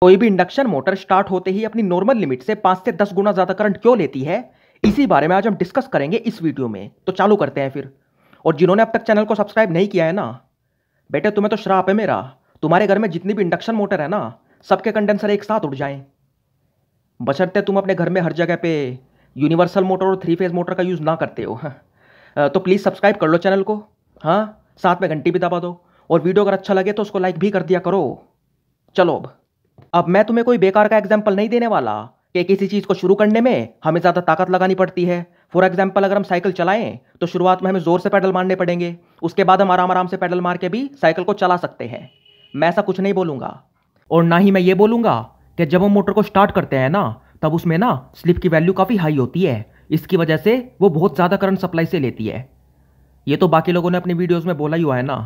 कोई भी induction motor start होते ही अपनी नॉर्मल लिमिट से पाँच से दस गुना ज़्यादा करंट क्यों लेती है इसी बारे में आज हम डिस्कस करेंगे इस वीडियो में तो चालू करते हैं फिर और जिन्होंने अब तक चैनल को सब्सक्राइब नहीं किया है ना बेटे तुम्हें तो श्राप है मेरा तुम्हारे घर में जितनी भी इंडक्शन मोटर है ना सबके कंडेंसर एक साथ उड़ जाएं बशरते तुम अपने घर में हर जगह पे यूनिवर्सल मोटर और थ्री फेज मोटर का यूज़ ना करते हो हाँ। तो प्लीज़ सब्सक्राइब कर लो चैनल को हाँ साथ में घंटी भी दबा दो और वीडियो अगर अच्छा लगे तो उसको लाइक भी कर दिया करो चलो अब अब मैं तुम्हें कोई बेकार का एग्जाम्पल नहीं देने वाला कि किसी चीज़ को शुरू करने में हमें ज़्यादा ताकत लगानी पड़ती है फॉर एग्जाम्पल अगर हम साइकिल चलाएं तो शुरुआत में हमें ज़ोर से पैडल मारने पड़ेंगे उसके बाद हम आराम आराम से पैडल मार के भी साइकिल को चला सकते हैं मैं ऐसा कुछ नहीं बोलूंगा और ना ही मैं ये बोलूंगा कि जब हम मोटर को स्टार्ट करते हैं ना तब उसमें ना स्लिप की वैल्यू काफ़ी हाई होती है इसकी वजह से वो बहुत ज़्यादा करंट सप्लाई से लेती है ये तो बाकी लोगों ने अपनी वीडियोज़ में बोला ही हुआ है ना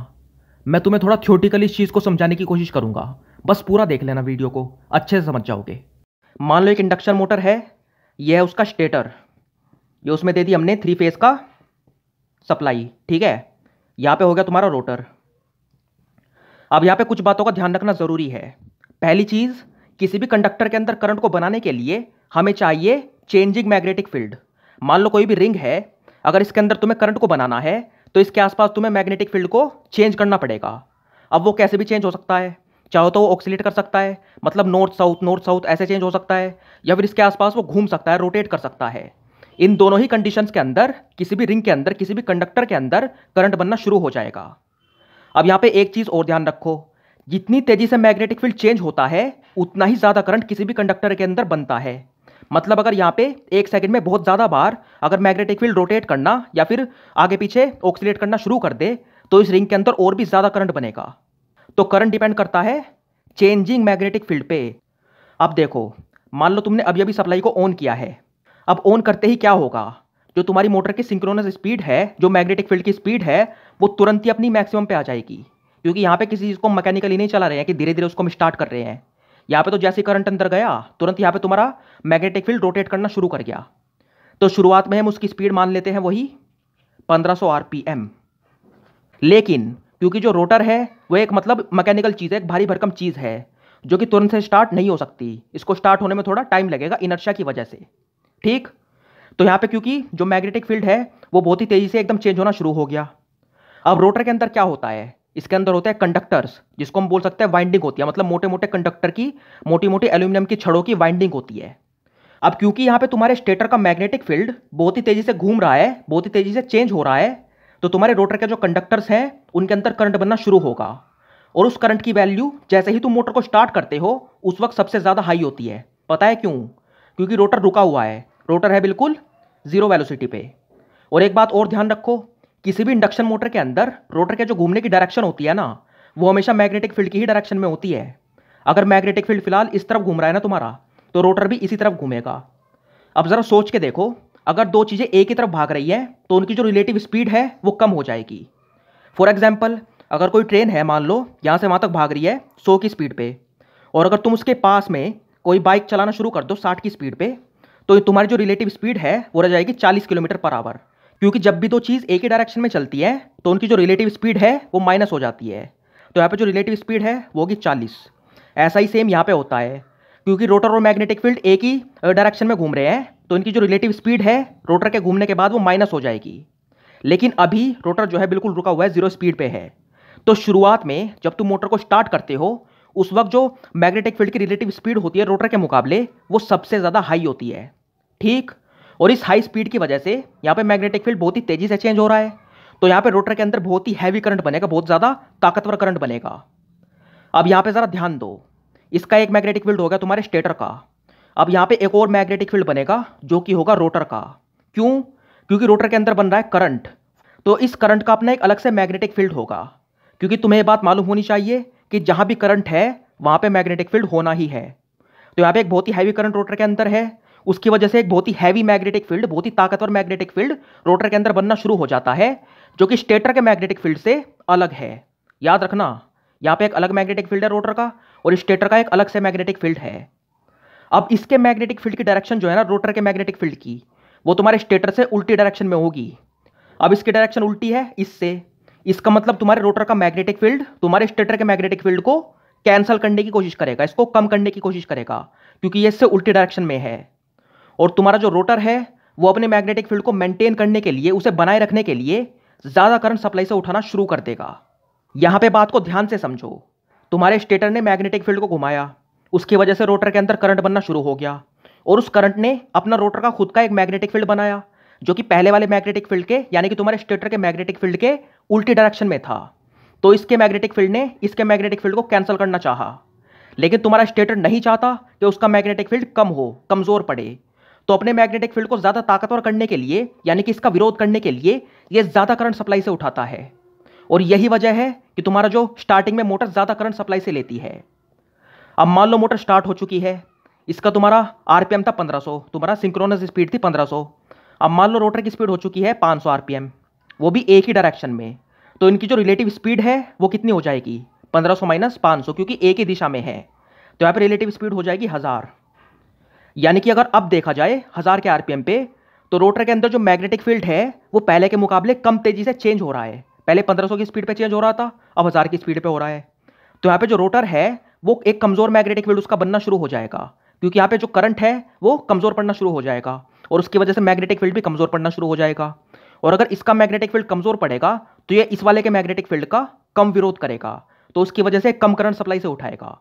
मैं तुम्हें थोड़ा थ्योटिकली इस चीज़ को समझाने की कोशिश करूंगा बस पूरा देख लेना वीडियो को अच्छे से समझ जाओगे मान लो एक इंडक्शन मोटर है यह है उसका स्टेटर ये उसमें दे दी हमने थ्री फेज का सप्लाई ठीक है यहाँ पे हो गया तुम्हारा रोटर अब यहाँ पे कुछ बातों का ध्यान रखना ज़रूरी है पहली चीज़ किसी भी कंडक्टर के अंदर करंट को बनाने के लिए हमें चाहिए चेंजिंग मैग्नेटिक फील्ड मान लो कोई भी रिंग है अगर इसके अंदर तुम्हें करंट को बनाना है तो इसके आसपास तुम्हें मैग्नेटिक फील्ड को चेंज करना पड़ेगा अब वो कैसे भी चेंज हो सकता है चाहो तो वो ऑक्सीलेट कर सकता है मतलब नॉर्थ साउथ नॉर्थ साउथ ऐसे चेंज हो सकता है या फिर इसके आसपास वो घूम सकता है रोटेट कर सकता है इन दोनों ही कंडीशन के अंदर किसी भी रिंग के अंदर किसी भी कंडक्टर के अंदर करंट बनना शुरू हो जाएगा अब यहाँ पे एक चीज़ और ध्यान रखो जितनी तेज़ी से मैग्नेटिक फील्ड चेंज होता है उतना ही ज़्यादा करंट किसी भी कंडक्टर के अंदर बनता है मतलब अगर यहाँ पे एक सेकंड में बहुत ज़्यादा बार अगर मैग्नेटिक फील्ड रोटेट करना या फिर आगे पीछे ऑक्सीलेट करना शुरू कर दे तो इस रिंग के अंदर और भी ज़्यादा करंट बनेगा तो करंट डिपेंड करता है चेंजिंग मैग्नेटिक फील्ड पे अब देखो मान लो तुमने अभी अभी सप्लाई को ऑन किया है अब ऑन करते ही क्या होगा जो तुम्हारी मोटर की सिंक्रोनस स्पीड है जो मैग्नेटिक फील्ड की स्पीड है वो तुरंत ही अपनी मैक्सिमम पे आ जाएगी क्योंकि यहाँ पे किसी चीज़ को मैकेनिकली नहीं चला रहे हैं कि धीरे धीरे उसको हम स्टार्ट कर रहे हैं यहाँ पे तो जैसे करंट अंदर गया तुरंत यहाँ पे तुम्हारा मैग्नेटिक फील्ड रोटेट करना शुरू कर गया तो शुरुआत में हम उसकी स्पीड मान लेते हैं वही पंद्रह सौ लेकिन क्योंकि जो रोटर है वह एक मतलब मैकेनिकल चीज़ है एक भारी भरकम चीज़ है जो कि तुरंत से स्टार्ट नहीं हो सकती इसको स्टार्ट होने में थोड़ा टाइम लगेगा इनर्शिया की वजह से ठीक तो यहाँ पे क्योंकि जो मैग्नेटिक फील्ड है वो बहुत ही तेज़ी से एकदम चेंज होना शुरू हो गया अब रोटर के अंदर क्या होता है इसके अंदर होता है कंडक्टर्स जिसको हम बोल सकते हैं वाइंडिंग होती है मतलब मोटे मोटे कंडक्टर की मोटी मोटी एल्यूमिनियम की छड़ों की वाइंडिंग होती है अब क्योंकि यहाँ पे तुम्हारे स्टेटर का मैग्नेटिक फील्ड बहुत ही तेज़ी से घूम रहा है बहुत ही तेज़ी से चेंज हो रहा है तो तुम्हारे रोटर के जो कंडक्टर्स हैं उनके अंदर करंट बनना शुरू होगा और उस करंट की वैल्यू जैसे ही तुम मोटर को स्टार्ट करते हो उस वक्त सबसे ज़्यादा हाई होती है पता है क्यों क्योंकि रोटर रुका हुआ है रोटर है बिल्कुल ज़ीरो वेलोसिटी पे और एक बात और ध्यान रखो किसी भी इंडक्शन मोटर के अंदर रोटर के जो घूमने की डायरेक्शन होती है ना वो हमेशा मैग्नेटिक फील्ड की ही डायरेक्शन में होती है अगर मैग्नेटिक फील्ड फिलहाल इस तरफ घूम रहा है ना तुम्हारा तो रोटर भी इसी तरफ घूमेगा अब ज़रा सोच के देखो अगर दो चीज़ें एक ही तरफ भाग रही है तो उनकी जो रिलेटिव स्पीड है वो कम हो जाएगी फॉर एग्जाम्पल अगर कोई ट्रेन है मान लो यहाँ से वहाँ तक भाग रही है सौ की स्पीड पे और अगर तुम उसके पास में कोई बाइक चलाना शुरू कर दो साठ की स्पीड पे तो तुम्हारी जो रिलेटिव स्पीड है वो रह जाएगी चालीस किलोमीटर पर आवर क्योंकि जब भी दो चीज़ एक ही डायरेक्शन में चलती है तो उनकी जो रिलेटिव स्पीड है वो माइनस हो जाती है तो यहाँ पे जो रिलेटिव स्पीड है वो होगी चालीस ऐसा ही सेम यहाँ पे होता है क्योंकि रोटर और मैग्नेटिक फील्ड एक ही डायरेक्शन में घूम रहे हैं तो इनकी जो रिलेटिव स्पीड है रोटर के घूमने के बाद वो माइनस हो जाएगी लेकिन अभी रोटर जो है बिल्कुल रुका हुआ है जीरो स्पीड पे है तो शुरुआत में जब तुम मोटर को स्टार्ट करते हो उस वक्त जो मैग्नेटिक फील्ड की रिलेटिव स्पीड होती है रोटर के मुकाबले वो सबसे ज़्यादा हाई होती है ठीक और इस हाई स्पीड की वजह से यहाँ पे मैग्नेटिक फील्ड बहुत ही तेज़ी से चेंज हो रहा है तो यहाँ पे रोटर के अंदर बहुत ही हैवी करंट बनेगा बहुत ज़्यादा ताकतवर करंट बनेगा अब यहाँ पे ज़रा ध्यान दो इसका एक मैग्नेटिक फील्ड होगा तुम्हारे स्टेटर का अब यहाँ पे एक और मैग्नेटिक फील्ड बनेगा जो कि होगा रोटर का क्यों क्योंकि रोटर के अंदर बन रहा है करंट तो इस करंट का अपना एक अलग से मैग्नेटिक फील्ड होगा क्योंकि तुम्हें यह बात मालूम होनी चाहिए कि जहाँ भी करंट है वहाँ पे मैग्नेटिक फील्ड होना ही है तो यहाँ पे एक बहुत ही हैवी करंट रोटर के अंदर है उसकी वजह से एक बहुत ही हैवी मैग्नेटिक फील्ड बहुत ही ताकतवर मैग्नेटिक फील्ड रोटर के अंदर बनना शुरू हो जाता है जो कि स्टेटर के मैग्नेटिक फील्ड से अलग है याद रखना यहाँ पे एक अलग मैग्नेटिक फील्ड है रोटर का और स्टेटर का एक अलग से मैग्नेटिक फील्ड है अब इसके मैग्नेटिक फील्ड की डायरेक्शन जो है ना रोटर के मैग्नेटिक फील्ड की वो तुम्हारे स्टेटर से उल्टी डायरेक्शन में होगी अब इसकी डायरेक्शन उल्टी है इससे इसका मतलब तुम्हारे रोटर का मैग्नेटिक फील्ड तुम्हारे स्टेटर के मैग्नेटिक फील्ड को कैंसिल करने की कोशिश करेगा इसको कम करने की कोशिश करेगा क्योंकि ये इससे उल्टी डायरेक्शन में है और तुम्हारा जो रोटर है वो अपने मैग्नेटिक फील्ड को मेंटेन करने के लिए उसे बनाए रखने के लिए ज़्यादा करंट सप्लाई से उठाना शुरू कर देगा यहाँ पे बात को ध्यान से समझो तुम्हारे स्टेटर ने मैग्नेटिक फील्ड को घुमाया उसकी वजह से रोटर के अंदर करंट बनना शुरू हो गया और उस करंट ने अपना रोटर का खुद का एक मैग्नेटिक फील्ड बनाया जो कि पहले वाले मैग्नेटिक फील्ड के यानी कि तुम्हारे स्टेटर के मैग्नेटिक फील्ड के उल्टी डायरेक्शन में था तो इसके मैग्नेटिक फील्ड ने इसके मैग्नेटिक फील्ड को कैंसिल करना चाहा लेकिन तुम्हारा स्टेटर नहीं चाहता कि उसका मैग्नेटिक फील्ड कम हो कमज़ोर पड़े तो अपने मैग्नेटिक फील्ड को ज़्यादा ताकतवर करने के लिए यानी कि इसका विरोध करने के लिए ये ज़्यादा करंट सप्लाई से उठाता है और यही वजह है कि तुम्हारा जो स्टार्टिंग में मोटर ज़्यादा करंट सप्लाई से लेती है अब मान लो मोटर स्टार्ट हो चुकी है इसका तुम्हारा आर था पंद्रह तुम्हारा सिंक्रोनस स्पीड थी पंद्रह अब मान लो रोटर की स्पीड हो चुकी है पाँच सौ वो भी एक ही डायरेक्शन में तो इनकी जो रिलेटिव स्पीड है वो कितनी हो जाएगी 1500 माइनस पाँच क्योंकि एक ही दिशा में है तो यहाँ पर रिलेटिव स्पीड हो जाएगी हज़ार यानी कि अगर अब देखा जाए हज़ार के आर पे तो रोटर के अंदर जो मैग्नेटिक फील्ड है वो पहले के मुकाबले कम तेज़ी से चेंज हो रहा है पहले 1500 की स्पीड पे चेंज हो रहा था अब हज़ार की स्पीड पे हो रहा है तो यहाँ पे जो रोटर है वो एक कमज़ोर मैग्नेटिक फील्ड उसका बनना शुरू हो जाएगा क्योंकि यहाँ पे जो करंट है वो कमज़ोर पड़ना शुरू हो जाएगा और उसकी वजह से मैग्नेटिक फील्ड भी कमज़ोर पड़ना शुरू हो जाएगा और अगर इसका मैग्नेटिक फील्ड कमज़ोर पड़ेगा तो ये इस वाले के मैग्नेटिक फील्ड का कम विरोध करेगा तो उसकी वजह से कम करंट सप्लाई से उठाएगा